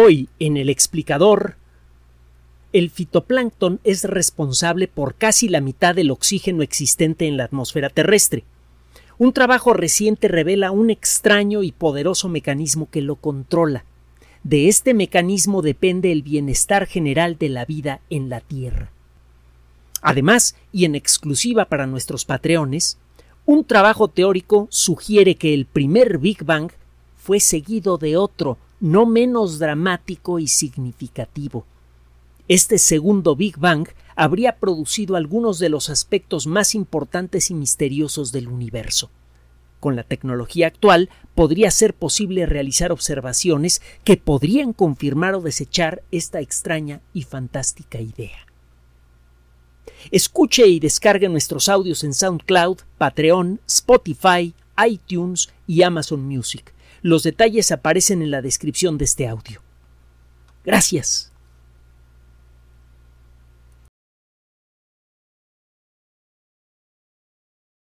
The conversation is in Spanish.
Hoy, en el explicador, el fitoplancton es responsable por casi la mitad del oxígeno existente en la atmósfera terrestre. Un trabajo reciente revela un extraño y poderoso mecanismo que lo controla. De este mecanismo depende el bienestar general de la vida en la Tierra. Además, y en exclusiva para nuestros patreones, un trabajo teórico sugiere que el primer Big Bang fue seguido de otro no menos dramático y significativo. Este segundo Big Bang habría producido algunos de los aspectos más importantes y misteriosos del universo. Con la tecnología actual podría ser posible realizar observaciones que podrían confirmar o desechar esta extraña y fantástica idea. Escuche y descargue nuestros audios en SoundCloud, Patreon, Spotify, iTunes y Amazon Music los detalles aparecen en la descripción de este audio. Gracias.